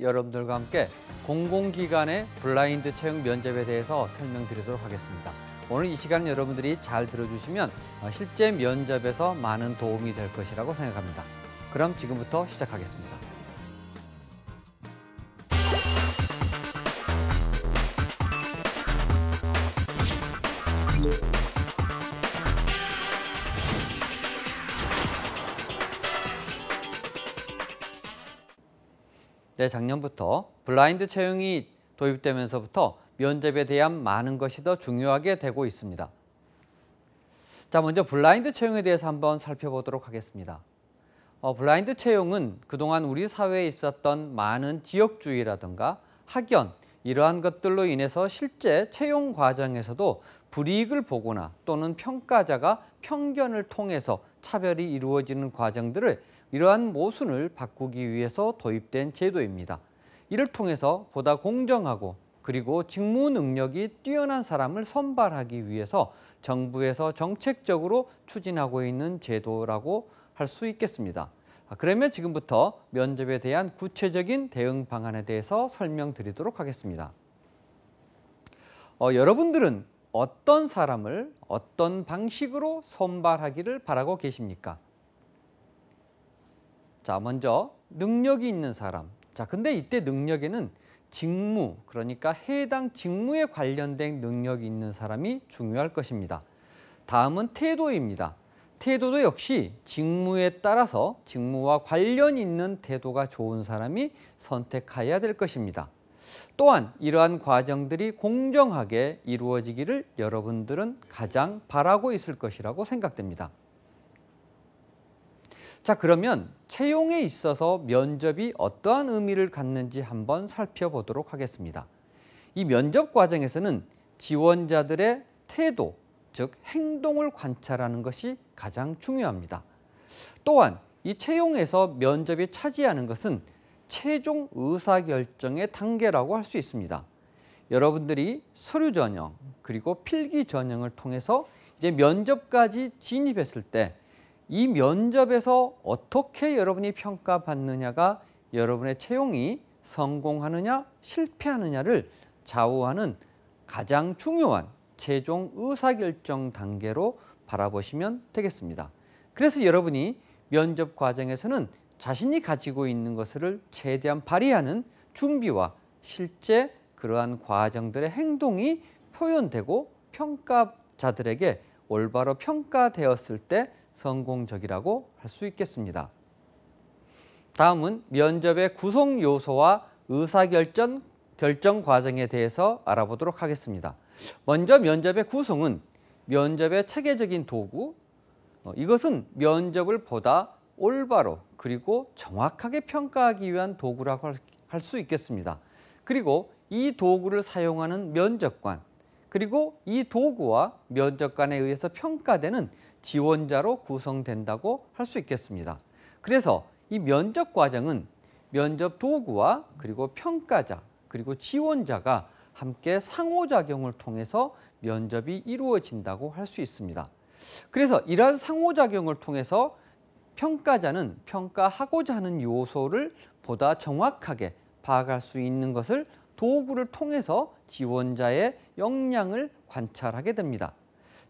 여러분들과 함께 공공기관의 블라인드 채용 면접에 대해서 설명드리도록 하겠습니다. 오늘 이 시간 여러분들이 잘 들어주시면 어, 실제 면접에서 많은 도움이 될 것이라고 생각합니다. 그럼 지금부터 시작하겠습니다. 재작년부터 네, 블라인드 채용이 도입되면서부터 면접에 대한 많은 것이 더 중요하게 되고 있습니다. 자, 먼저 블라인드 채용에 대해서 한번 살펴보도록 하겠습니다. 어, 블라인드 채용은 그동안 우리 사회에 있었던 많은 지역주의라든가 학연, 이러한 것들로 인해서 실제 채용 과정에서도 불이익을 보거나 또는 평가자가 편견을 통해서 차별이 이루어지는 과정들을 이러한 모순을 바꾸기 위해서 도입된 제도입니다. 이를 통해서 보다 공정하고 그리고 직무 능력이 뛰어난 사람을 선발하기 위해서 정부에서 정책적으로 추진하고 있는 제도라고 할 수 있겠습니다. 아, 그러면 지금부터 면접에 대한 구체적인 대응 방안에 대해서 설명드리도록 하겠습니다. 어, 여러분들은 어떤 사람을 어떤 방식으로 선발하기를 바라고 계십니까? 자, 먼저 능력이 있는 사람. 자, 근데 이때 능력에는 직무, 그러니까 해당 직무에 관련된 능력이 있는 사람이 중요할 것입니다. 다음은 태도입니다. 태도도 역시 직무에 따라서 직무와 관련 있는 태도가 좋은 사람이 선택해야 될 것입니다. 또한 이러한 과정들이 공정하게 이루어지기를 여러분들은 가장 바라고 있을 것이라고 생각됩니다. 자 그러면 채용에 있어서 면접이 어떠한 의미를 갖는지 한번 살펴보도록 하겠습니다. 이 면접 과정에서는 지원자들의 태도, 즉 행동을 관찰하는 것이 가장 중요합니다. 또한 이 채용에서 면접이 차지하는 것은 최종 의사결정의 단계라고 할 수 있습니다. 여러분들이 서류 전형 그리고 필기 전형을 통해서 이제 면접까지 진입했을 때이 면접에서 어떻게 여러분이 평가받느냐가 여러분의 채용이 성공하느냐 실패하느냐를 좌우하는 가장 중요한 최종 의사결정 단계로 바라보시면 되겠습니다. 그래서 여러분이 면접 과정에서는 자신이 가지고 있는 것을 최대한 발휘하는 준비와 실제 그러한 과정들의 행동이 표현되고 평가자들에게 올바로 평가되었을 때 성공적이라고 할 수 있겠습니다. 다음은 면접의 구성 요소와 의사결정 결정 과정에 대해서 알아보도록 하겠습니다. 먼저 면접의 구성은 면접의 체계적인 도구, 어, 이것은 면접을 보다 올바로 그리고 정확하게 평가하기 위한 도구라고 할 수 있겠습니다. 그리고 이 도구를 사용하는 면접관, 그리고 이 도구와 면접관에 의해서 평가되는 지원자로 구성된다고 할 수 있겠습니다. 그래서 이 면접 과정은 면접 도구와 그리고 평가자 그리고 지원자가 함께 상호작용을 통해서 면접이 이루어진다고 할 수 있습니다. 그래서 이러한 상호작용을 통해서 평가자는 평가하고자 하는 요소를 보다 정확하게 파악할 수 있는 것을 도구를 통해서 지원자의 역량을 관찰하게 됩니다.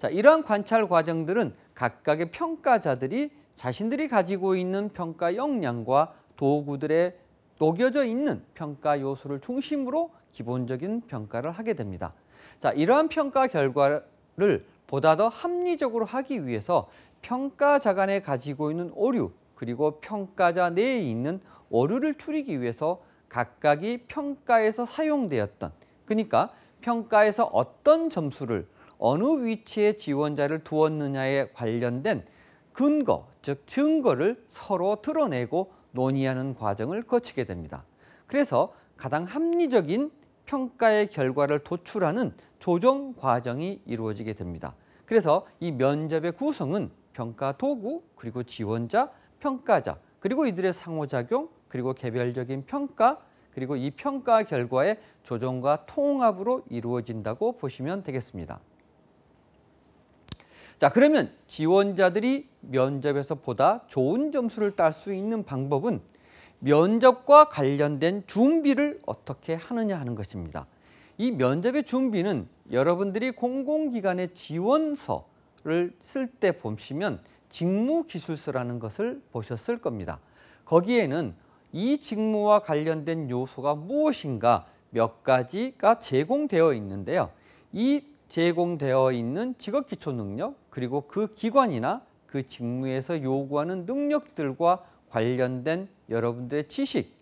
자, 이러한 관찰 과정들은 각각의 평가자들이 자신들이 가지고 있는 평가 역량과 도구들에 녹여져 있는 평가 요소를 중심으로 기본적인 평가를 하게 됩니다. 자, 이러한 평가 결과를 보다 더 합리적으로 하기 위해서 평가자 간에 가지고 있는 오류 그리고 평가자 내에 있는 오류를 줄이기 위해서 각각이 평가에서 사용되었던 그러니까 평가에서 어떤 점수를 어느 위치에 지원자를 두었느냐에 관련된 근거, 즉 증거를 서로 드러내고 논의하는 과정을 거치게 됩니다. 그래서 가장 합리적인 평가의 결과를 도출하는 조정 과정이 이루어지게 됩니다. 그래서 이 면접의 구성은 평가 도구, 그리고 지원자, 평가자, 그리고 이들의 상호작용, 그리고 개별적인 평가, 그리고 이 평가 결과의 조정과 통합으로 이루어진다고 보시면 되겠습니다. 자 그러면 지원자들이 면접에서 보다 좋은 점수를 딸 수 있는 방법은 면접과 관련된 준비를 어떻게 하느냐 하는 것입니다. 이 면접의 준비는 여러분들이 공공기관의 지원서를 쓸 때 보시면 직무기술서라는 것을 보셨을 겁니다. 거기에는 이 직무와 관련된 요소가 무엇인가 몇 가지가 제공되어 있는데요. 이 제공되어 있는 직업 기초 능력 그리고 그 기관이나 그 직무에서 요구하는 능력들과 관련된 여러분들의 지식,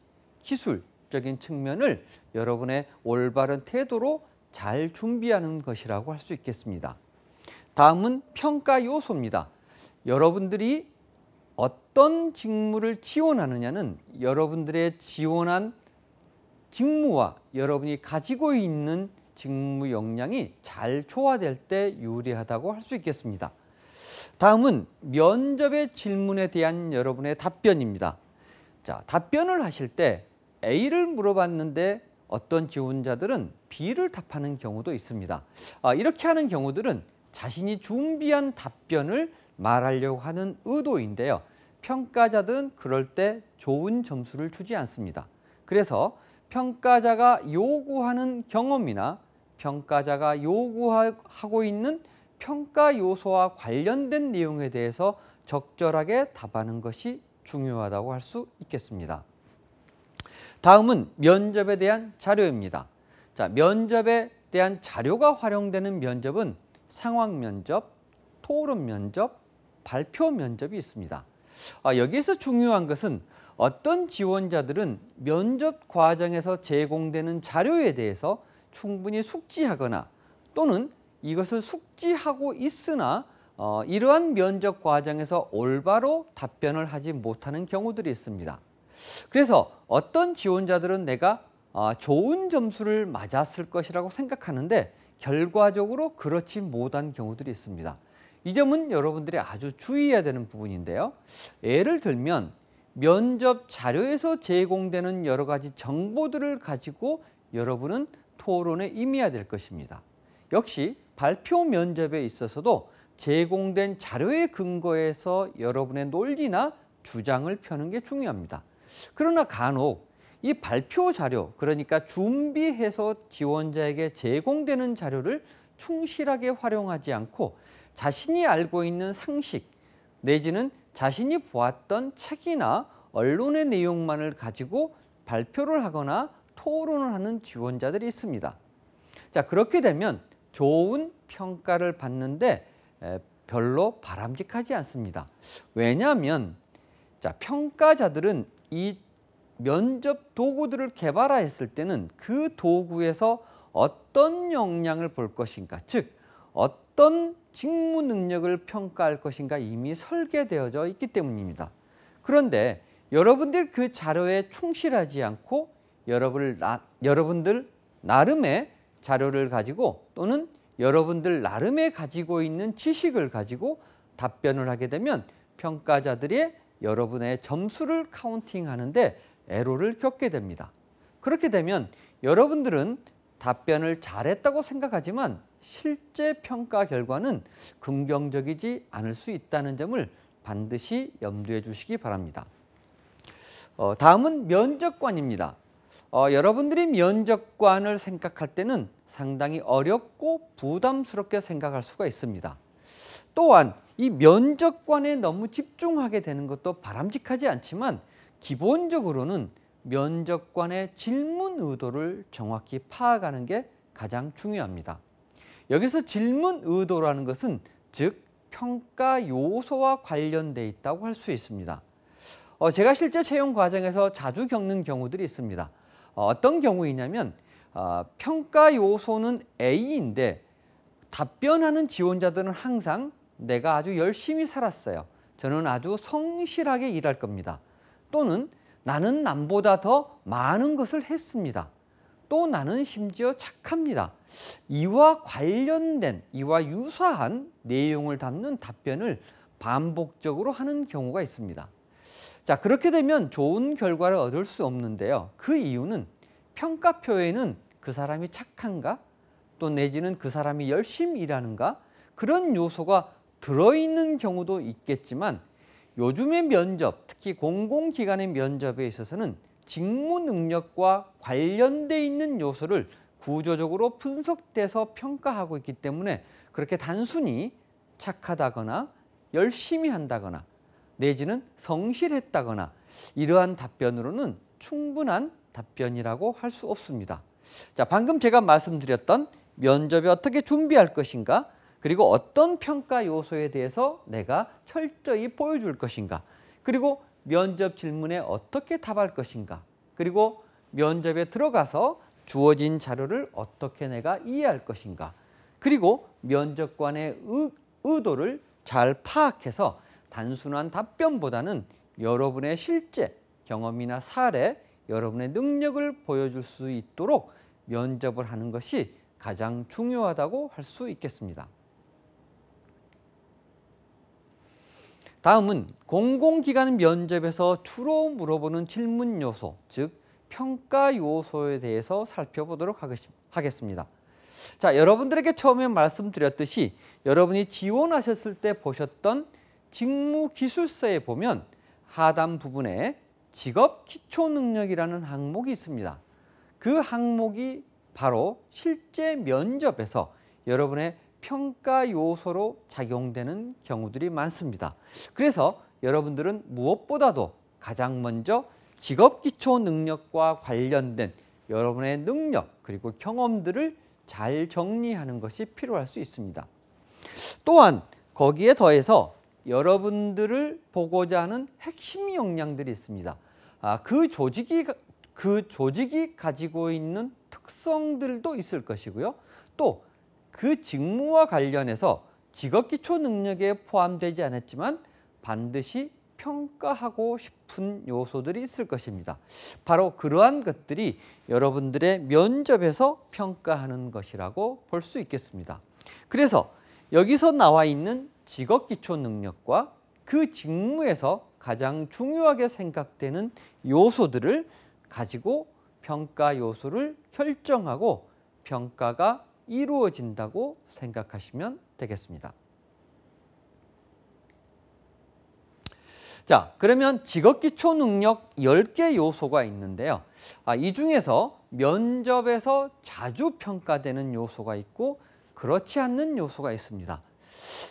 기술적인 측면을 여러분의 올바른 태도로 잘 준비하는 것이라고 할 수 있겠습니다. 다음은 평가 요소입니다. 여러분들이 어떤 직무를 지원하느냐는 여러분들의 지원한 직무와 여러분이 가지고 있는 직무 역량이 잘 초화될 때 유리하다고 할 수 있겠습니다. 다음은 면접의 질문에 대한 여러분의 답변입니다. 자, 답변을 하실 때 A를 물어봤는데 어떤 지원자들은 B를 답하는 경우도 있습니다. 아, 이렇게 하는 경우들은 자신이 준비한 답변을 말하려고 하는 의도인데요. 평가자든 그럴 때 좋은 점수를 주지 않습니다. 그래서 평가자가 요구하는 경험이나 평가자가 요구하고 있는 평가 요소와 관련된 내용에 대해서 적절하게 답하는 것이 중요하다고 할 수 있겠습니다. 다음은 면접에 대한 자료입니다. 자, 면접에 대한 자료가 활용되는 면접은 상황 면접, 토론 면접, 발표 면접이 있습니다. 아, 여기에서 중요한 것은 어떤 지원자들은 면접 과정에서 제공되는 자료에 대해서 충분히 숙지하거나 또는 이것을 숙지하고 있으나 어, 이러한 면접 과정에서 올바로 답변을 하지 못하는 경우들이 있습니다. 그래서 어떤 지원자들은 내가 어, 좋은 점수를 맞았을 것이라고 생각하는데 결과적으로 그렇지 못한 경우들이 있습니다. 이 점은 여러분들이 아주 주의해야 되는 부분인데요. 예를 들면 면접 자료에서 제공되는 여러 가지 정보들을 가지고 여러분은 토론에 임해야 될 것입니다. 역시 발표 면접에 있어서도 제공된 자료의 근거에서 여러분의 논리나 주장을 펴는 게 중요합니다. 그러나 간혹 이 발표 자료, 그러니까 준비해서 지원자에게 제공되는 자료를 충실하게 활용하지 않고 자신이 알고 있는 상식 내지는 자신이 보았던 책이나 언론의 내용만을 가지고 발표를 하거나 토론을 하는 지원자들이 있습니다. 자, 그렇게 되면 좋은 평가를 받는데 별로 바람직하지 않습니다. 왜냐하면 자, 평가자들은 이 면접 도구들을 개발하였을 때는 그 도구에서 어떤 역량을 볼 것인가, 즉 어떤 직무 능력을 평가할 것인가 이미 설계되어져 있기 때문입니다. 그런데 여러분들 그 자료에 충실하지 않고 여러분 나, 여러분들 나름의 자료를 가지고 또는 여러분들 나름의 가지고 있는 지식을 가지고 답변을 하게 되면 평가자들이 여러분의 점수를 카운팅하는데 애로를 겪게 됩니다. 그렇게 되면 여러분들은 답변을 잘했다고 생각하지만 실제 평가 결과는 긍정적이지 않을 수 있다는 점을 반드시 염두해 주시기 바랍니다. 어, 다음은 면접관입니다. 어, 여러분들이 면접관을 생각할 때는 상당히 어렵고 부담스럽게 생각할 수가 있습니다. 또한 이 면접관에 너무 집중하게 되는 것도 바람직하지 않지만 기본적으로는 면접관의 질문 의도를 정확히 파악하는 게 가장 중요합니다. 여기서 질문 의도라는 것은 즉 평가 요소와 관련돼 있다고 할 수 있습니다. 어, 제가 실제 채용 과정에서 자주 겪는 경우들이 있습니다. 어, 어떤 경우이냐면 어, 평가 요소는 A인데 답변하는 지원자들은 항상 내가 아주 열심히 살았어요. 저는 아주 성실하게 일할 겁니다. 또는 나는 남보다 더 많은 것을 했습니다. 또 나는 심지어 착합니다. 이와 관련된, 이와 유사한 내용을 담는 답변을 반복적으로 하는 경우가 있습니다. 자, 그렇게 되면 좋은 결과를 얻을 수 없는데요. 그 이유는 평가표에는 그 사람이 착한가 또 내지는 그 사람이 열심히 일하는가 그런 요소가 들어있는 경우도 있겠지만 요즘의 면접, 특히 공공기관의 면접에 있어서는 직무 능력과 관련돼 있는 요소를 구조적으로 분석돼서 평가하고 있기 때문에 그렇게 단순히 착하다거나 열심히 한다거나 내지는 성실했다거나 이러한 답변으로는 충분한 답변이라고 할 수 없습니다. 자, 방금 제가 말씀드렸던 면접에 어떻게 준비할 것인가 그리고 어떤 평가 요소에 대해서 내가 철저히 보여줄 것인가 그리고 면접 질문에 어떻게 답할 것인가 그리고 면접에 들어가서 주어진 자료를 어떻게 내가 이해할 것인가 그리고 면접관의 의, 도를잘 파악해서 단순한 답변보다는 여러분의 실제 경험이나 사례, 여러분의 능력을 보여줄 수 있도록 면접을 하는 것이 가장 중요하다고 할 수 있겠습니다. 다음은 공공기관 면접에서 주로 물어보는 질문 요소, 즉 평가 요소에 대해서 살펴보도록 하겠습니다. 자, 여러분들에게 처음에 말씀드렸듯이 여러분이 지원하셨을 때 보셨던 직무기술서에 보면 하단 부분에 직업 기초 능력이라는 항목이 있습니다. 그 항목이 바로 실제 면접에서 여러분의 평가 요소로 작용되는 경우들이 많습니다. 그래서 여러분들은 무엇보다도 가장 먼저 직업 기초 능력과 관련된 여러분의 능력 그리고 경험들을 잘 정리하는 것이 필요할 수 있습니다. 또한 거기에 더해서 여러분들을 보고자 하는 핵심 역량들이 있습니다. 아, 그 조직이 그 조직이 가지고 있는 특성들도 있을 것이고요. 또 그 직무와 관련해서 직업 기초 능력에 포함되지 않았지만 반드시 평가하고 싶은 요소들이 있을 것입니다. 바로 그러한 것들이 여러분들의 면접에서 평가하는 것이라고 볼 수 있겠습니다. 그래서 여기서 나와 있는 직업 기초 능력과 그 직무에서 가장 중요하게 생각되는 요소들을 가지고 평가 요소를 결정하고 평가가 이루어진다고 생각하시면 되겠습니다. 자, 그러면 직업 기초 능력 10개 요소가 있는데요. 아, 이 중에서 면접에서 자주 평가되는 요소가 있고 그렇지 않는 요소가 있습니다.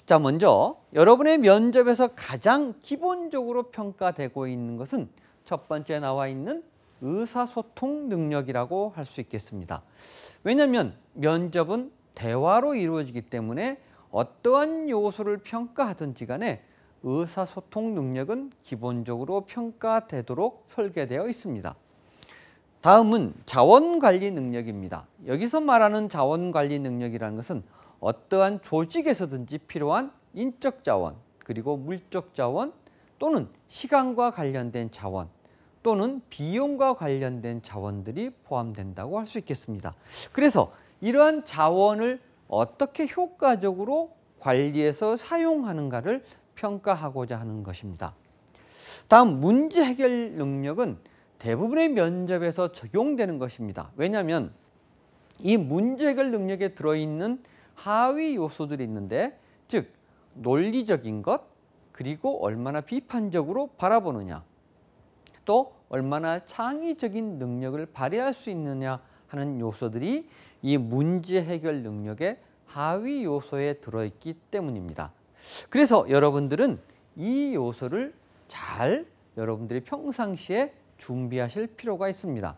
자, 먼저 여러분의 면접에서 가장 기본적으로 평가되고 있는 것은 첫 번째 나와 있는 의사소통 능력이라고 할 수 있겠습니다. 왜냐하면 면접은 대화로 이루어지기 때문에 어떠한 요소를 평가하든지 간에 의사소통 능력은 기본적으로 평가되도록 설계되어 있습니다. 다음은 자원관리 능력입니다. 여기서 말하는 자원관리 능력이라는 것은 어떠한 조직에서든지 필요한 인적 자원, 그리고 물적 자원 또는 시간과 관련된 자원 또는 비용과 관련된 자원들이 포함된다고 할 수 있겠습니다. 그래서 이러한 자원을 어떻게 효과적으로 관리해서 사용하는가를 평가하고자 하는 것입니다. 다음 문제 해결 능력은 대부분의 면접에서 적용되는 것입니다. 왜냐하면 이 문제 해결 능력에 들어있는 하위 요소들이 있는데 즉 논리적인 것 그리고 얼마나 비판적으로 바라보느냐 또 얼마나 창의적인 능력을 발휘할 수 있느냐 하는 요소들이 이 문제 해결 능력의 하위 요소에 들어있기 때문입니다. 그래서 여러분들은 이 요소를 잘 여러분들이 평상시에 준비하실 필요가 있습니다.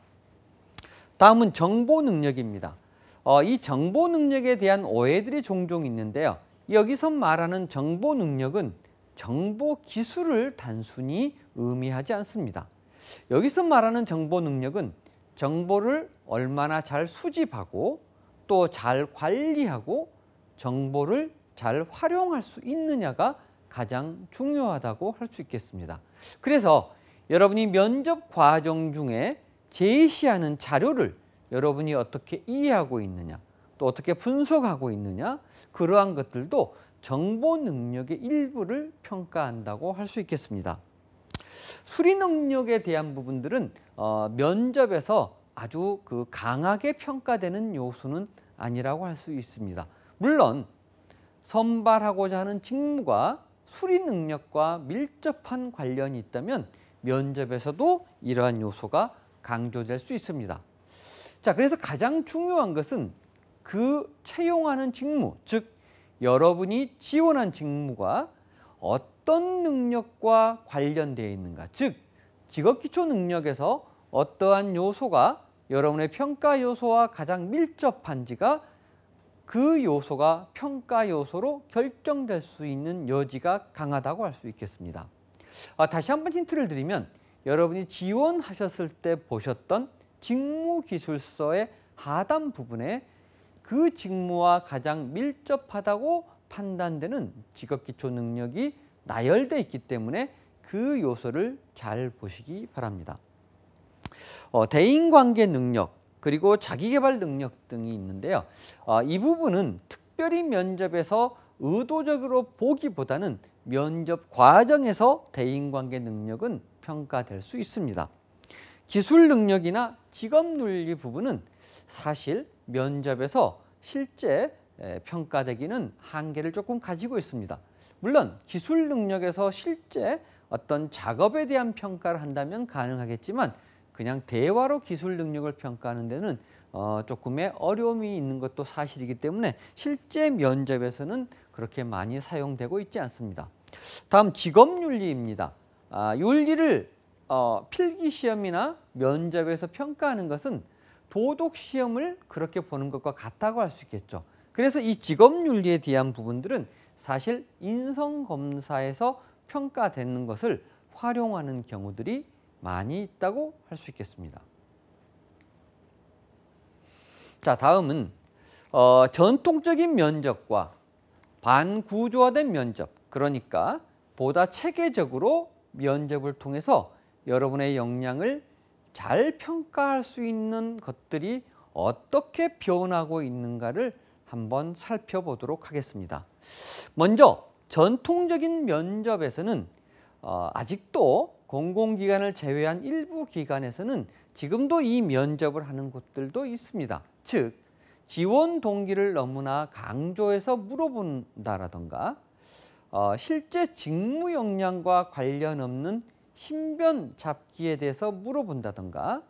다음은 정보 능력입니다. 어, 이 정보 능력에 대한 오해들이 종종 있는데요. 여기서 말하는 정보 능력은 정보 기술을 단순히 의미하지 않습니다. 여기서 말하는 정보 능력은 정보를 얼마나 잘 수집하고 또 잘 관리하고 정보를 잘 활용할 수 있느냐가 가장 중요하다고 할 수 있겠습니다. 그래서 여러분이 면접 과정 중에 제시하는 자료를 여러분이 어떻게 이해하고 있느냐 또 어떻게 분석하고 있느냐 그러한 것들도 정보 능력의 일부를 평가한다고 할 수 있겠습니다. 수리 능력에 대한 부분들은 어, 면접에서 아주 그 강하게 평가되는 요소는 아니라고 할 수 있습니다. 물론 선발하고자 하는 직무가 수리 능력과 밀접한 관련이 있다면 면접에서도 이러한 요소가 강조될 수 있습니다. 자, 그래서 가장 중요한 것은 그 채용하는 직무, 즉 여러분이 지원한 직무가 어떤 능력과 관련되어 있는가, 즉 직업기초 능력에서 어떠한 요소가 여러분의 평가 요소와 가장 밀접한지가 그 요소가 평가 요소로 결정될 수 있는 여지가 강하다고 할 수 있겠습니다. 아, 다시 한번 힌트를 드리면 여러분이 지원하셨을 때 보셨던 직무기술서의 하단 부분에 그 직무와 가장 밀접하다고 판단되는 직업기초 능력이 나열돼 있기 때문에 그 요소를 잘 보시기 바랍니다. 어, 대인관계 능력 그리고 자기개발 능력 등이 있는데요. 어, 이 부분은 특별히 면접에서 의도적으로 보기보다는 면접 과정에서 대인관계 능력은 평가될 수 있습니다. 기술 능력이나 직업 논리 부분은 사실 면접에서 실제 평가되기는 한계를 조금 가지고 있습니다. 물론 기술 능력에서 실제 어떤 작업에 대한 평가를 한다면 가능하겠지만 그냥 대화로 기술 능력을 평가하는 데는 어, 조금의 어려움이 있는 것도 사실이기 때문에 실제 면접에서는 그렇게 많이 사용되고 있지 않습니다. 다음 직업윤리입니다. 아, 윤리를 어, 필기시험이나 면접에서 평가하는 것은 도덕시험을 그렇게 보는 것과 같다고 할 수 있겠죠. 그래서 이 직업윤리에 대한 부분들은 사실 인성검사에서 평가되는 것을 활용하는 경우들이 많이 있다고 할 수 있겠습니다. 자, 다음은 어, 전통적인 면접과 반구조화된 면접, 그러니까 보다 체계적으로 면접을 통해서 여러분의 역량을 잘 평가할 수 있는 것들이 어떻게 변하고 있는가를 한번 살펴보도록 하겠습니다. 먼저 전통적인 면접에서는 어, 아직도 공공기관을 제외한 일부 기관에서는 지금도 이 면접을 하는 곳들도 있습니다. 즉 지원 동기를 너무나 강조해서 물어본다라던가 어, 실제 직무 역량과 관련 없는 신변 잡기에 대해서 물어본다던가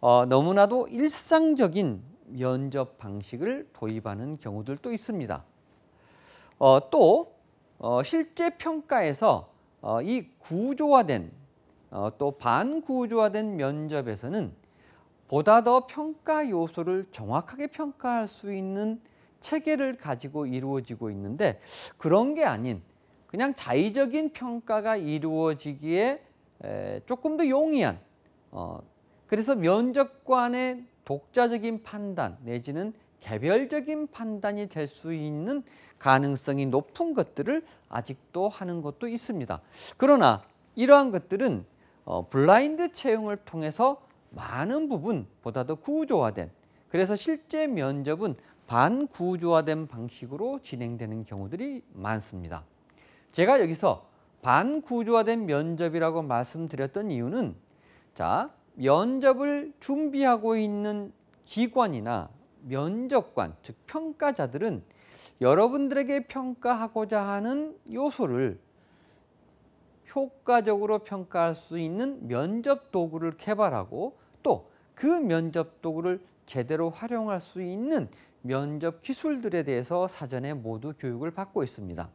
어, 너무나도 일상적인 면접 방식을 도입하는 경우들도 있습니다. 어, 또 어, 실제 평가에서 어, 이 구조화된 어, 또 반구조화된 면접에서는 보다 더 평가 요소를 정확하게 평가할 수 있는 체계를 가지고 이루어지고 있는데 그런 게 아닌 그냥 자의적인 평가가 이루어지기에 조금 더 용이한 어, 그래서 면접관의 독자적인 판단 내지는 개별적인 판단이 될 수 있는 가능성이 높은 것들을 아직도 하는 것도 있습니다. 그러나 이러한 것들은 어, 블라인드 채용을 통해서 많은 부분 보다 더 구조화된 그래서 실제 면접은 반구조화된 방식으로 진행되는 경우들이 많습니다. 제가 여기서 반구조화된 면접이라고 말씀드렸던 이유는 자 면접을 준비하고 있는 기관이나 면접관 즉 평가자들은 여러분들에게 평가하고자 하는 요소를 효과적으로 평가할 수 있는 면접 도구를 개발하고 또그 면접 도구를 제대로 활용할 수 있는 면접 기술들에 대해서 사전에 모두 교육을 받고 있습니다.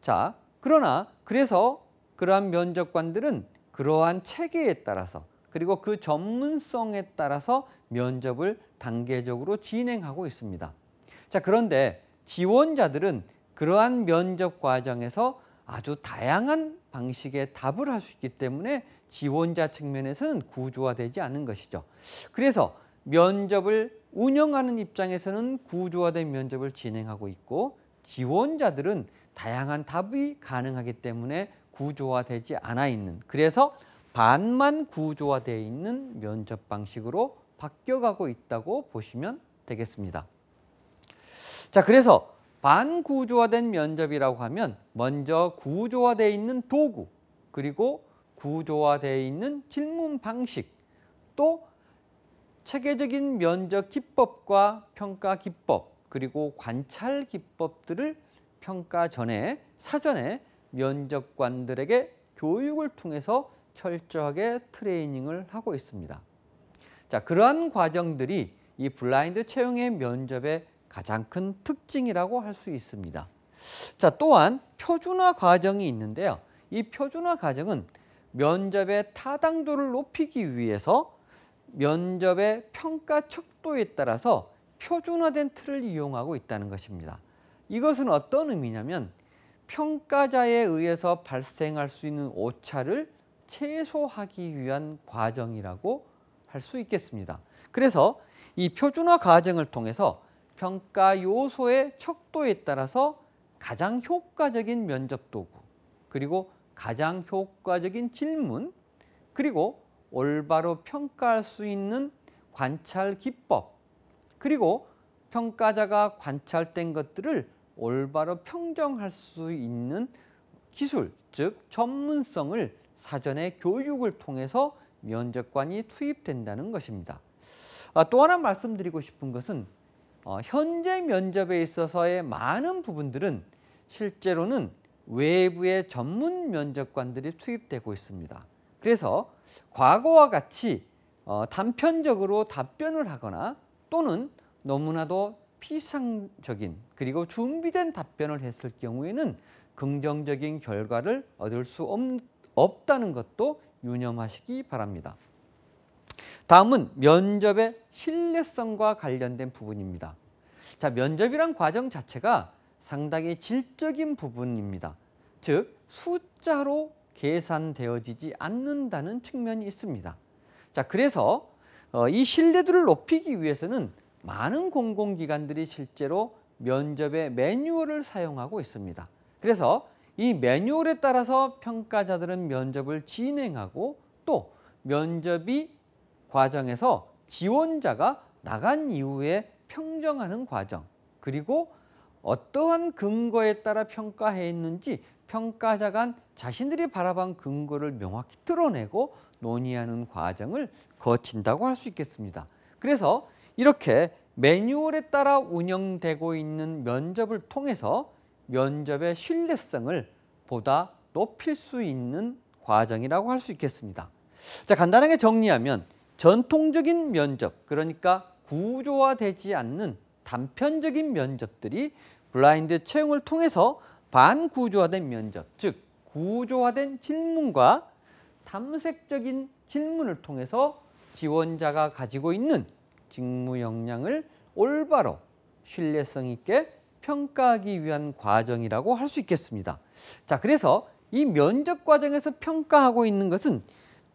자, 그러나 그래서 그러한 면접관들은 그러한 체계에 따라서 그리고 그 전문성에 따라서 면접을 단계적으로 진행하고 있습니다. 자, 그런데 지원자들은 그러한 면접 과정에서 아주 다양한 방식의 답을 할 수 있기 때문에 지원자 측면에서는 구조화되지 않은 것이죠. 그래서 면접을 운영하는 입장에서는 구조화된 면접을 진행하고 있고 지원자들은 다양한 답이 가능하기 때문에 구조화되지 않아 있는 그래서 반만 구조화되어 있는 면접 방식으로 바뀌어가고 있다고 보시면 되겠습니다. 자, 그래서 반구조화된 면접이라고 하면 먼저 구조화되어 있는 도구 그리고 구조화되어 있는 질문 방식 또 체계적인 면접 기법과 평가 기법 그리고 관찰 기법들을 평가 전에 사전에 면접관들에게 교육을 통해서 철저하게 트레이닝을 하고 있습니다. 자, 그러한 과정들이 이 블라인드 채용의 면접에 가장 큰 특징이라고 할 수 있습니다. 자, 또한 표준화 과정이 있는데요. 이 표준화 과정은 면접의 타당도를 높이기 위해서 면접의 평가 척도에 따라서 표준화된 틀을 이용하고 있다는 것입니다. 이것은 어떤 의미냐면 평가자에 의해서 발생할 수 있는 오차를 최소화하기 위한 과정이라고 할 수 있겠습니다. 그래서 이 표준화 과정을 통해서 평가 요소의 척도에 따라서 가장 효과적인 면접 도구, 그리고 가장 효과적인 질문, 그리고 올바로 평가할 수 있는 관찰 기법, 그리고 평가자가 관찰된 것들을 올바로 평정할 수 있는 기술, 즉 전문성을 사전에 교육을 통해서 면접관이 투입된다는 것입니다. 아, 또 하나 말씀드리고 싶은 것은 어, 현재 면접에 있어서의 많은 부분들은 실제로는 외부의 전문 면접관들이 투입되고 있습니다. 그래서 과거와 같이 어, 단편적으로 답변을 하거나 또는 너무나도 피상적인 그리고 준비된 답변을 했을 경우에는 긍정적인 결과를 얻을 수 없, 없다는 것도 유념하시기 바랍니다. 다음은 면접의 신뢰성과 관련된 부분입니다. 자, 면접이란 과정 자체가 상당히 질적인 부분입니다. 즉, 숫자로 계산되어지지 않는다는 측면이 있습니다. 자, 그래서 어, 이 신뢰도를 높이기 위해서는 많은 공공기관들이 실제로 면접의 매뉴얼을 사용하고 있습니다. 그래서 이 매뉴얼에 따라서 평가자들은 면접을 진행하고 또 면접이 과정에서 지원자가 나간 이후에 평정하는 과정 그리고 어떠한 근거에 따라 평가했는지 평가자 간 자신들이 바라본 근거를 명확히 드러내고 논의하는 과정을 거친다고 할 수 있겠습니다. 그래서 이렇게 매뉴얼에 따라 운영되고 있는 면접을 통해서 면접의 신뢰성을 보다 높일 수 있는 과정이라고 할 수 있겠습니다. 자, 간단하게 정리하면 전통적인 면접, 그러니까 구조화되지 않는 단편적인 면접들이 블라인드 채용을 통해서 반구조화된 면접, 즉 구조화된 질문과 탐색적인 질문을 통해서 지원자가 가지고 있는 직무 역량을 올바로 신뢰성 있게 평가하기 위한 과정이라고 할 수 있겠습니다. 자, 그래서 이 면접 과정에서 평가하고 있는 것은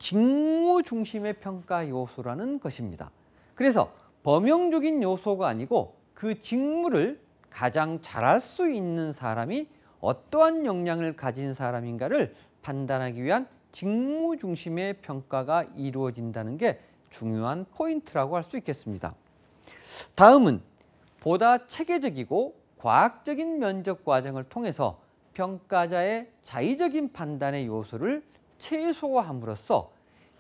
직무 중심의 평가 요소라는 것입니다. 그래서 범용적인 요소가 아니고 그 직무를 가장 잘할 수 있는 사람이 어떠한 역량을 가진 사람인가를 판단하기 위한 직무 중심의 평가가 이루어진다는 게 중요한 포인트라고 할 수 있겠습니다. 다음은 보다 체계적이고 과학적인 면접 과정을 통해서 평가자의 자의적인 판단의 요소를 최소화함으로써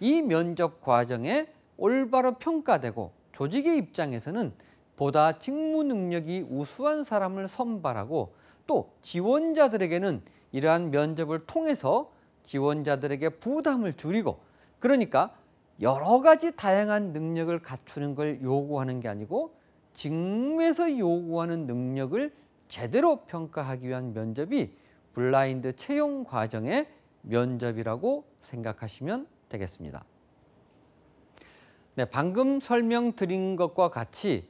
이 면접 과정에 올바로 평가되고 조직의 입장에서는 보다 직무 능력이 우수한 사람을 선발하고 또 지원자들에게는 이러한 면접을 통해서 지원자들에게 부담을 줄이고 그러니까 여러 가지 다양한 능력을 갖추는 걸 요구하는 게 아니고 직무에서 요구하는 능력을 제대로 평가하기 위한 면접이 블라인드 채용 과정의 면접이라고 생각하시면 되겠습니다. 네, 방금 설명드린 것과 같이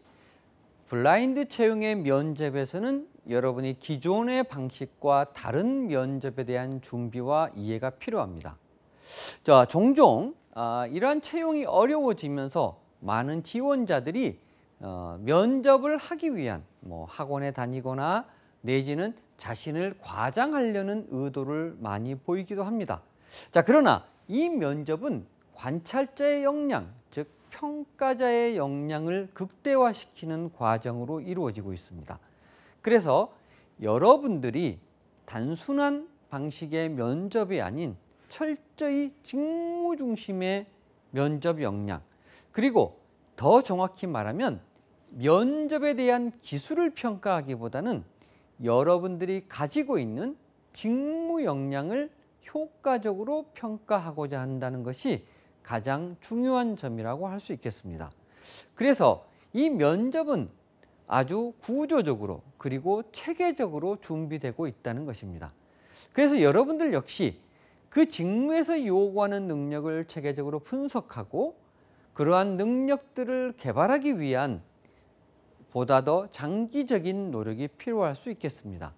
블라인드 채용의 면접에서는 여러분이 기존의 방식과 다른 면접에 대한 준비와 이해가 필요합니다. 자, 종종 아, 이러한 채용이 어려워지면서 많은 지원자들이 어, 면접을 하기 위한 뭐 학원에 다니거나 내지는 자신을 과장하려는 의도를 많이 보이기도 합니다. 자, 그러나 이 면접은 관찰자의 역량, 즉 평가자의 역량을 극대화시키는 과정으로 이루어지고 있습니다. 그래서 여러분들이 단순한 방식의 면접이 아닌 철저히 직무 중심의 면접 역량 그리고 더 정확히 말하면 면접에 대한 기술을 평가하기보다는 여러분들이 가지고 있는 직무 역량을 효과적으로 평가하고자 한다는 것이 가장 중요한 점이라고 할 수 있겠습니다. 그래서 이 면접은 아주 구조적으로 그리고 체계적으로 준비되고 있다는 것입니다. 그래서 여러분들 역시 그 직무에서 요구하는 능력을 체계적으로 분석하고 그러한 능력들을 개발하기 위한 보다 더 장기적인 노력이 필요할 수 있겠습니다.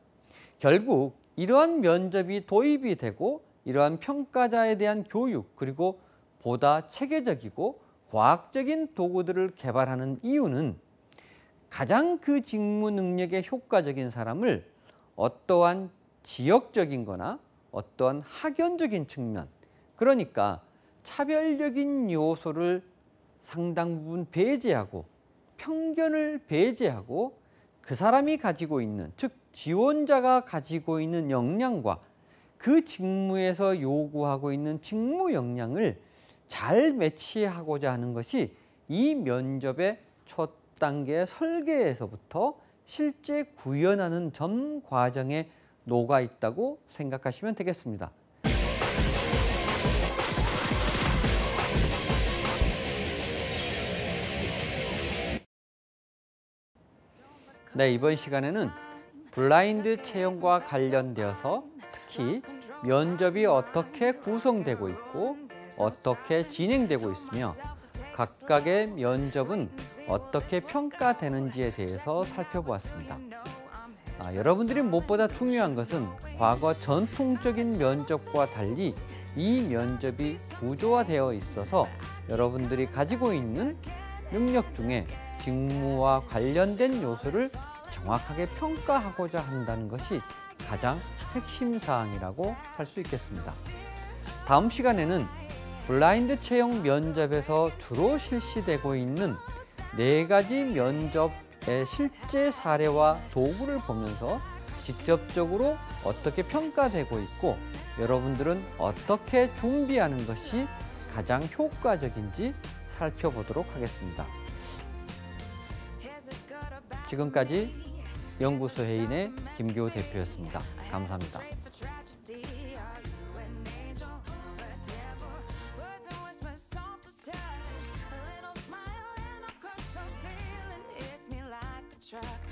결국 이러한 면접이 도입이 되고 이러한 평가자에 대한 교육 그리고 보다 체계적이고 과학적인 도구들을 개발하는 이유는 가장 그 직무 능력에 효과적인 사람을 어떠한 지역적인 거나 어떠한 학연적인 측면 그러니까 차별적인 요소를 상당 부분 배제하고 편견을 배제하고 그 사람이 가지고 있는 즉 지원자가 가지고 있는 역량과 그 직무에서 요구하고 있는 직무 역량을 잘 매치하고자 하는 것이 이 면접의 첫 단계 설계에서부터 실제 구현하는 점 과정에 녹아 있다고 생각하시면 되겠습니다. 네, 이번 시간에는 블라인드 채용과 관련되어서 특히 면접이 어떻게 구성되고 있고 어떻게 진행되고 있으며 각각의 면접은 어떻게 평가되는지에 대해서 살펴보았습니다. 아, 여러분들이 무엇보다 중요한 것은 과거 전통적인 면접과 달리 이 면접이 구조화되어 있어서 여러분들이 가지고 있는 능력 중에 직무와 관련된 요소를 정확하게 평가하고자 한다는 것이 가장 핵심 사항이라고 할 수 있겠습니다. 다음 시간에는 블라인드 채용 면접에서 주로 실시되고 있는 네 가지 면접의 실제 사례와 도구를 보면서 직접적으로 어떻게 평가되고 있고 여러분들은 어떻게 준비하는 것이 가장 효과적인지 살펴보도록 하겠습니다. 지금까지 연구소 해인의 김교 대표였습니다. 감사합니다. track